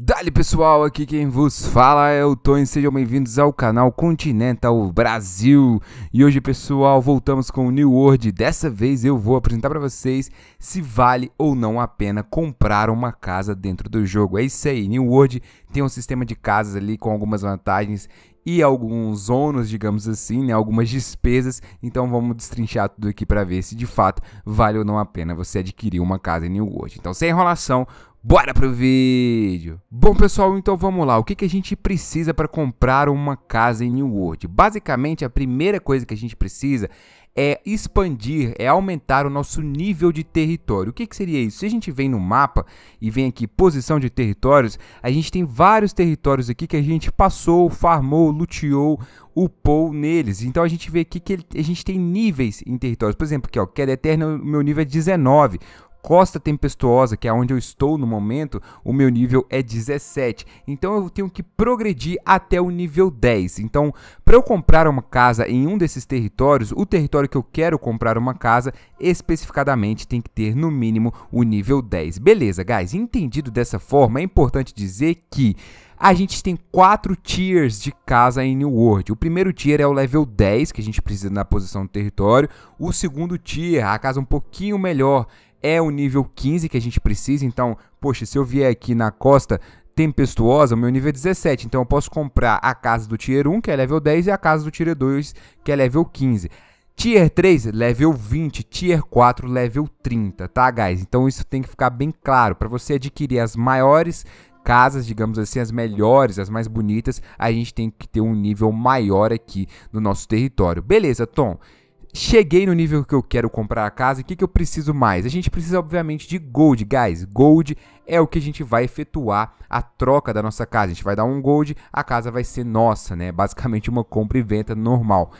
Dali pessoal, aqui quem vos fala é o Tony, sejam bem-vindos ao canal Continental Brasil. E hoje pessoal, voltamos com o New World, dessa vez eu vou apresentar para vocês se vale ou não a pena comprar uma casa dentro do jogo. É isso aí, New World tem um sistema de casas ali com algumas vantagens e alguns ônus, digamos assim, né? algumas despesas. Então vamos destrinchar tudo aqui para ver se de fato vale ou não a pena você adquirir uma casa em New World. Então, sem enrolação, Bora pro vídeo! Bom pessoal, então vamos lá. O que, que a gente precisa para comprar uma casa em New World? Basicamente, a primeira coisa que a gente precisa é expandir, é aumentar o nosso nível de território. O que, que seria isso? Se a gente vem no mapa e vem aqui posição de territórios, a gente tem vários territórios aqui que a gente passou, farmou, luteou, upou neles. Então a gente vê aqui que a gente tem níveis em territórios. Por exemplo, aqui, ó, Queda Eterna, o meu nível é 19. Costa Tempestuosa, que é onde eu estou no momento, o meu nível é 17. Então eu tenho que progredir até o nível 10. Então, para eu comprar uma casa em um desses territórios, o território que eu quero comprar uma casa especificadamente tem que ter no mínimo o nível 10. Beleza, guys? Entendido dessa forma, é importante dizer que a gente tem quatro tiers de casa em New World. O primeiro tier é o level 10, que a gente precisa na posição do território. O segundo tier, a casa um pouquinho melhor, é o nível 15 que a gente precisa, então, poxa, se eu vier aqui na costa tempestuosa, o meu nível é 17, então eu posso comprar a casa do Tier 1, que é level 10, e a casa do Tier 2, que é level 15. Tier 3, level 20, Tier 4, level 30, tá, guys? Então isso tem que ficar bem claro. Para você adquirir as maiores casas, digamos assim, as melhores, as mais bonitas, a gente tem que ter um nível maior aqui no nosso território. Beleza, Tom? Cheguei no nível que eu quero comprar a casa, o que, que eu preciso mais? A gente precisa, obviamente, de gold, guys. Gold é o que a gente vai efetuar a troca da nossa casa. A gente vai dar um gold, a casa vai ser nossa, né? Basicamente uma compra e venda normal.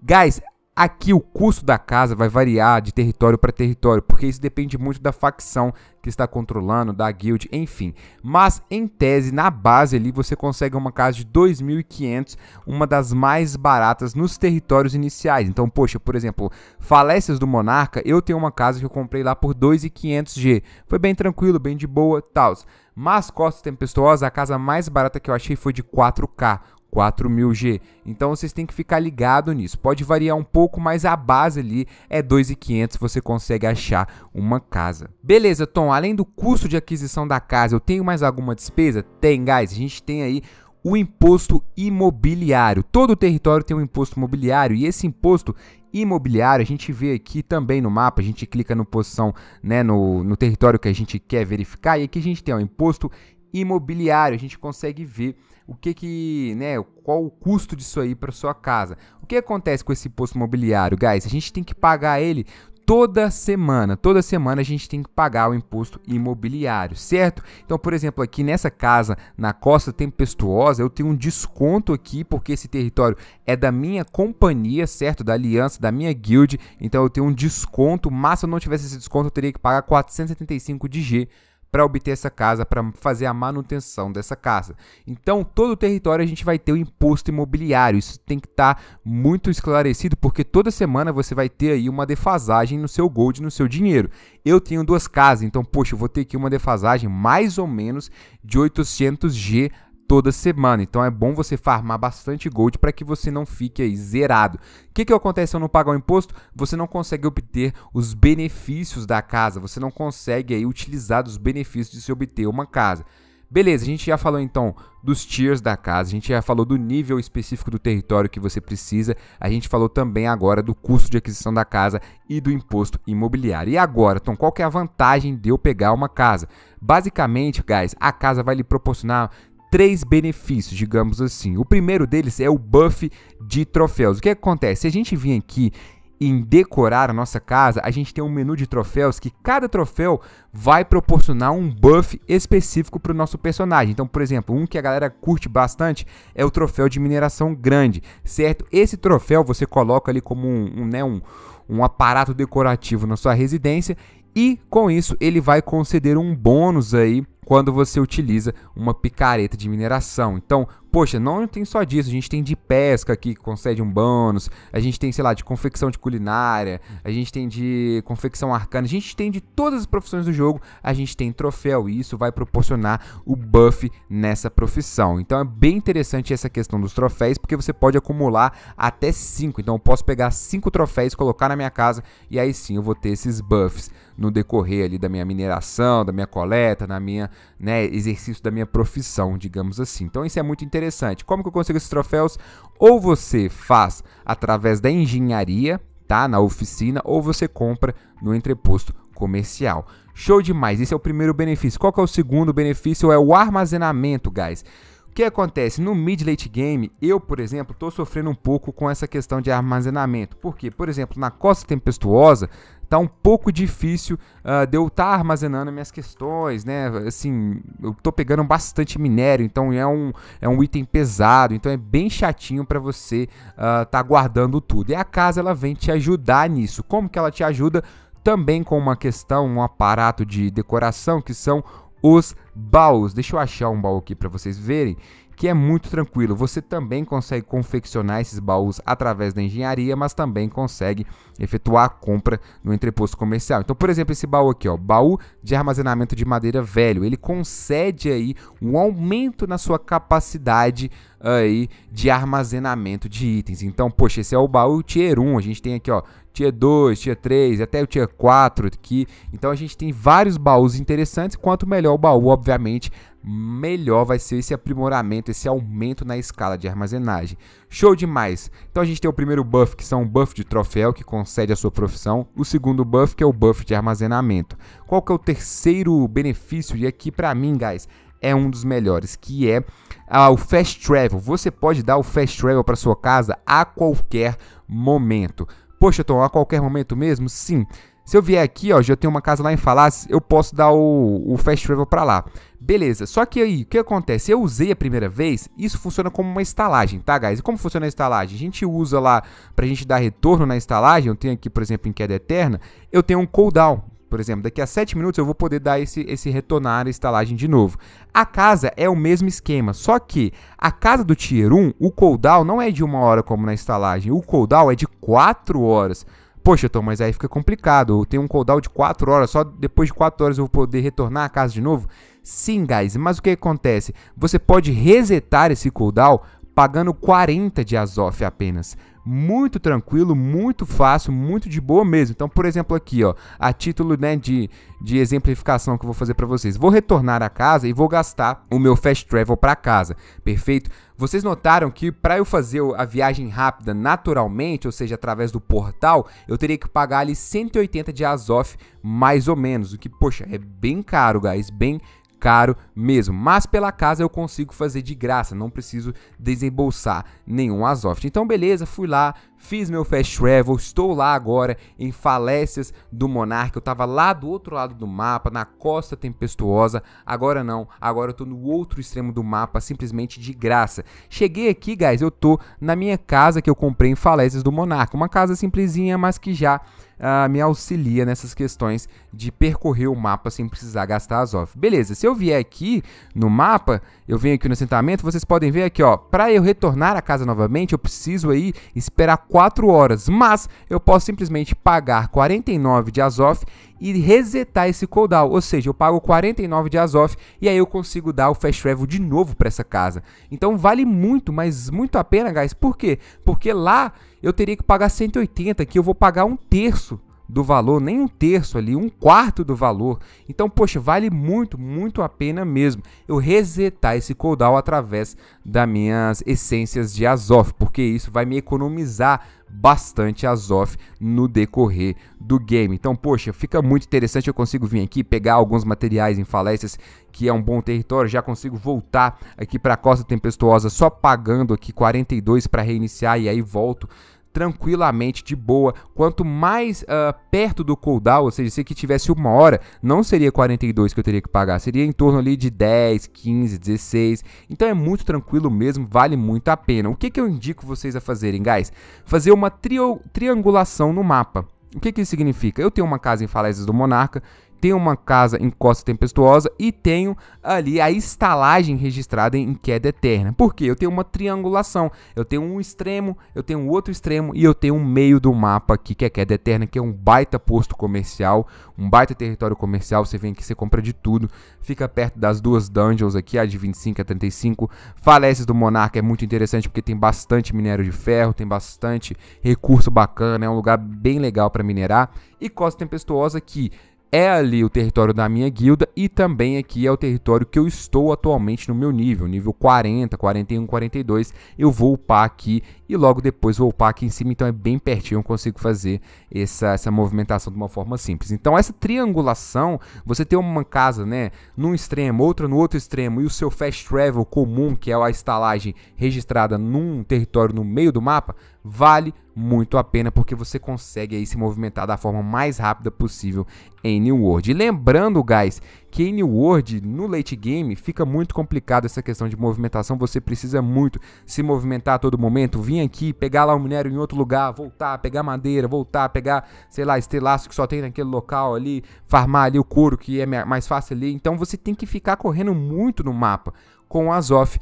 Guys, Aqui o custo da casa vai variar de território para território, porque isso depende muito da facção que está controlando, da guild, enfim. Mas em tese, na base ali, você consegue uma casa de 2.500, uma das mais baratas nos territórios iniciais. Então, poxa, por exemplo, Falécias do Monarca, eu tenho uma casa que eu comprei lá por 2.500G. Foi bem tranquilo, bem de boa, tal. Mas Costa Tempestuosa, a casa mais barata que eu achei foi de 4K 4000G. Então vocês têm que ficar ligado nisso. Pode variar um pouco, mas a base ali é 2.500, você consegue achar uma casa. Beleza, Tom, além do custo de aquisição da casa, eu tenho mais alguma despesa? Tem, guys. A gente tem aí o imposto imobiliário. Todo o território tem um imposto imobiliário e esse imposto imobiliário, a gente vê aqui também no mapa, a gente clica no posição, né, no, no território que a gente quer verificar e aqui a gente tem o imposto imobiliário. A gente consegue ver o que que, né, qual o custo disso aí para sua casa. O que acontece com esse imposto imobiliário, guys? A gente tem que pagar ele toda semana. Toda semana a gente tem que pagar o imposto imobiliário, certo? Então, por exemplo, aqui nessa casa na Costa Tempestuosa, eu tenho um desconto aqui porque esse território é da minha companhia, certo? Da aliança, da minha guild. Então, eu tenho um desconto. Mas se eu não tivesse esse desconto, eu teria que pagar 475 de G para obter essa casa, para fazer a manutenção dessa casa. Então, todo o território a gente vai ter o imposto imobiliário. Isso tem que estar tá muito esclarecido, porque toda semana você vai ter aí uma defasagem no seu gold, no seu dinheiro. Eu tenho duas casas, então, poxa, eu vou ter aqui uma defasagem mais ou menos de 800G toda semana. Então é bom você farmar bastante gold para que você não fique aí zerado. O que, que acontece se eu não pagar o imposto? Você não consegue obter os benefícios da casa, você não consegue aí utilizar os benefícios de se obter uma casa. Beleza, a gente já falou então dos tiers da casa, a gente já falou do nível específico do território que você precisa, a gente falou também agora do custo de aquisição da casa e do imposto imobiliário. E agora, Tom, qual que é a vantagem de eu pegar uma casa? Basicamente, guys, a casa vai lhe proporcionar três benefícios, digamos assim. O primeiro deles é o buff de troféus. O que acontece? Se a gente vir aqui em decorar a nossa casa, a gente tem um menu de troféus que cada troféu vai proporcionar um buff específico para o nosso personagem. Então, por exemplo, um que a galera curte bastante é o troféu de mineração grande, certo? Esse troféu você coloca ali como um, um né, um, um aparato decorativo na sua residência e com isso ele vai conceder um bônus aí quando você utiliza uma picareta de mineração. Então, poxa, não tem só disso, a gente tem de pesca aqui que concede um bônus, a gente tem, sei lá, de confecção de culinária, a gente tem de confecção arcana, a gente tem de todas as profissões do jogo, a gente tem troféu e isso vai proporcionar o buff nessa profissão. Então é bem interessante essa questão dos troféus, porque você pode acumular até 5, então eu posso pegar 5 troféus, colocar na minha casa e aí sim eu vou ter esses buffs no decorrer ali da minha mineração, da minha coleta, na minha, né, exercício da minha profissão, digamos assim. Então isso é muito interessante interessante. Como que eu consigo esses troféus? Ou você faz através da engenharia, tá? Na oficina, ou você compra no entreposto comercial. Show demais, esse é o primeiro benefício. Qual que é o segundo benefício? É o armazenamento, guys. O que acontece? No mid late game, eu, por exemplo, estou sofrendo um pouco com essa questão de armazenamento. Porque, por exemplo, na Costa Tempestuosa, tá um pouco difícil uh, de eu estar tá armazenando minhas questões, né? Assim, eu tô pegando bastante minério, então é um, é um item pesado, então é bem chatinho para você uh, tá guardando tudo. E a casa ela vem te ajudar nisso. Como que ela te ajuda? Também com uma questão, um aparato de decoração que são os baús. Deixa eu achar um baú aqui para vocês verem que é muito tranquilo. Você também consegue confeccionar esses baús através da engenharia, mas também consegue efetuar a compra no entreposto comercial. Então, por exemplo, esse baú aqui, ó, baú de armazenamento de madeira velho, ele concede aí um aumento na sua capacidade aí de armazenamento de itens. Então, poxa, esse é o baú Tier 1, a gente tem aqui, ó, Tier 2, Tier 3, até o Tier 4 aqui. Então a gente tem vários baús interessantes, quanto melhor o baú, obviamente, melhor vai ser esse aprimoramento, esse aumento na escala de armazenagem. Show demais! Então a gente tem o primeiro buff, que são o buff de troféu, que concede a sua profissão. O segundo buff, que é o buff de armazenamento. Qual que é o terceiro benefício? E aqui, para mim, guys, é um dos melhores, que é ah, o Fast Travel. Você pode dar o Fast Travel para sua casa a qualquer momento. Poxa, Tom, a qualquer momento mesmo? Sim. Se eu vier aqui, ó, já tenho uma casa lá em Falas, eu posso dar o, o Fast Travel para lá. Beleza, só que aí, o que acontece? Eu usei a primeira vez, isso funciona como uma estalagem, tá, guys? E como funciona a estalagem? A gente usa lá pra gente dar retorno na estalagem, eu tenho aqui, por exemplo, em Queda Eterna, eu tenho um cooldown, por exemplo, daqui a 7 minutos eu vou poder dar esse, esse retornar a estalagem de novo. A casa é o mesmo esquema, só que a casa do Tier 1, o cooldown não é de uma hora como na estalagem, o cooldown é de 4 horas. Poxa, Tom, mas aí fica complicado. Eu tenho um cooldown de 4 horas, só depois de 4 horas eu vou poder retornar à casa de novo? Sim, guys, mas o que acontece? Você pode resetar esse cooldown pagando 40 de Azov apenas. Muito tranquilo, muito fácil, muito de boa mesmo. Então, por exemplo, aqui, ó, a título né, de, de exemplificação que eu vou fazer para vocês. Vou retornar à casa e vou gastar o meu fast travel para casa, perfeito? Vocês notaram que para eu fazer a viagem rápida naturalmente, ou seja, através do portal, eu teria que pagar ali 180 de Azov, mais ou menos. O que, poxa, é bem caro, guys, bem caro mesmo, mas pela casa eu consigo fazer de graça, não preciso desembolsar nenhum Asoft. Então beleza, fui lá, fiz meu fast travel, estou lá agora em Falécias do Monarca, eu estava lá do outro lado do mapa, na costa tempestuosa, agora não, agora eu estou no outro extremo do mapa, simplesmente de graça. Cheguei aqui, guys, eu estou na minha casa que eu comprei em Falécias do Monarca, uma casa simplesinha, mas que já uh, me auxilia nessas questões de percorrer o mapa sem precisar gastar as off. Beleza, se eu vier aqui no mapa, eu venho aqui no assentamento, vocês podem ver aqui, ó, para eu retornar à casa novamente, eu preciso aí esperar 4 horas, mas eu posso simplesmente pagar 49 de Azof e resetar esse cooldown, ou seja, eu pago 49 de Azoth e aí eu consigo dar o Fast Travel de novo para essa casa. Então vale muito, mas muito a pena, guys. Por quê? Porque lá eu teria que pagar 180, que eu vou pagar um terço do valor, nem um terço ali, um quarto do valor. Então, poxa, vale muito, muito a pena mesmo eu resetar esse cooldown através das minhas essências de Azoth, porque isso vai me economizar bastante Azoth no decorrer do game. Então, poxa, fica muito interessante, eu consigo vir aqui pegar alguns materiais em falécias, que é um bom território, já consigo voltar aqui para a Costa Tempestuosa só pagando aqui 42 para reiniciar e aí volto tranquilamente, de boa. Quanto mais uh, perto do cooldown, ou seja, se que tivesse uma hora, não seria 42 que eu teria que pagar, seria em torno ali de 10, 15, 16. Então é muito tranquilo mesmo, vale muito a pena. O que, que eu indico vocês a fazerem, guys? Fazer uma triangulação no mapa. O que, que isso significa? Eu tenho uma casa em Falésias do Monarca tenho uma casa em costa tempestuosa e tenho ali a estalagem registrada em queda eterna. Por quê? Eu tenho uma triangulação, eu tenho um extremo, eu tenho outro extremo e eu tenho um meio do mapa aqui que é queda eterna, que é um baita posto comercial, um baita território comercial, você vem aqui, você compra de tudo, fica perto das duas dungeons aqui, a de 25 a 35, Falece do monarca é muito interessante porque tem bastante minério de ferro, tem bastante recurso bacana, é um lugar bem legal para minerar e costa tempestuosa que é ali o território da minha guilda e também aqui é o território que eu estou atualmente no meu nível, nível 40, 41, 42. Eu vou upar aqui e logo depois vou upar aqui em cima, então é bem pertinho, eu consigo fazer essa, essa movimentação de uma forma simples. Então essa triangulação, você tem uma casa né, num extremo, outra no outro extremo e o seu fast travel comum, que é a estalagem registrada num território no meio do mapa, vale muito a pena porque você consegue aí se movimentar da forma mais rápida possível em New World. E lembrando, guys, que em New World, no late game, fica muito complicado essa questão de movimentação. Você precisa muito se movimentar a todo momento, vir aqui, pegar lá o minério em outro lugar, voltar, pegar madeira, voltar, pegar, sei lá, estelaço que só tem naquele local ali, farmar ali o couro que é mais fácil ali. Então você tem que ficar correndo muito no mapa. Com o Azoth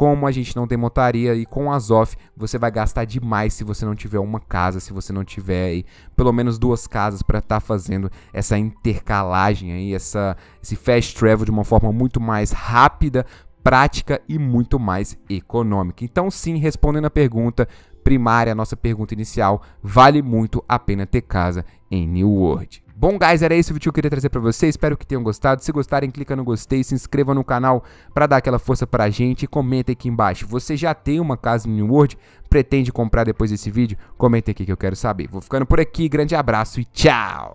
como a gente não tem montaria e com as off, você vai gastar demais se você não tiver uma casa, se você não tiver aí, pelo menos duas casas para estar tá fazendo essa intercalagem aí, essa, esse fast travel de uma forma muito mais rápida, prática e muito mais econômica. Então, sim, respondendo a pergunta primária, a nossa pergunta inicial, vale muito a pena ter casa em New World. Bom, guys, era esse o vídeo que eu queria trazer pra vocês. Espero que tenham gostado. Se gostarem, clica no gostei, se inscreva no canal pra dar aquela força pra gente e comenta aqui embaixo. Você já tem uma casa no New World? Pretende comprar depois desse vídeo? Comenta aqui que eu quero saber. Vou ficando por aqui, grande abraço e tchau!